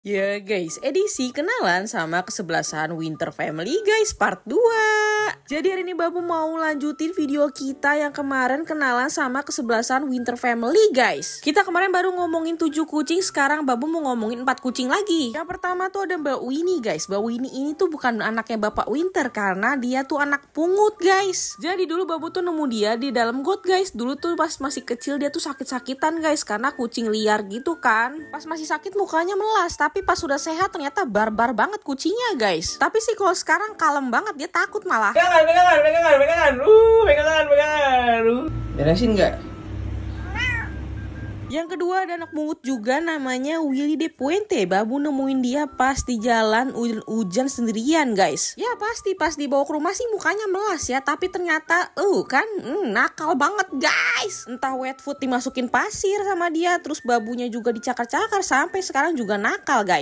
Ya yeah, guys, edisi kenalan sama kesebelasan Winter Family guys part 2. Jadi hari ini Babu mau lanjutin video kita yang kemarin kenalan sama kesebelasan Winter Family guys. Kita kemarin baru ngomongin 7 kucing, sekarang Babu mau ngomongin 4 kucing lagi. Yang pertama tuh ada Mbak Winnie guys. Mbak Winnie ini tuh bukan anaknya Bapak Winter karena dia tuh anak pungut guys. Jadi dulu Babu tuh nemu dia di dalam got guys. Dulu tuh pas masih kecil dia tuh sakit-sakitan guys karena kucing liar gitu kan. Pas masih sakit mukanya melas tapi pas sudah sehat ternyata barbar -bar banget kucingnya guys. Tapi sih kalau sekarang kalem banget dia takut malah. Ya, pegangan, pegangan, pegangan, pegangan. Uh, pegangan, pegangan. Uh. Beresin nggak? Yang kedua ada anak mungut juga namanya Willy De Puente. Babu nemuin dia pas di jalan hujan sendirian guys. Ya pasti pas dibawa ke rumah sih mukanya melas ya. Tapi ternyata uh kan mm, nakal banget guys. Entah wet food dimasukin pasir sama dia. Terus babunya juga dicakar-cakar sampai sekarang juga nakal guys.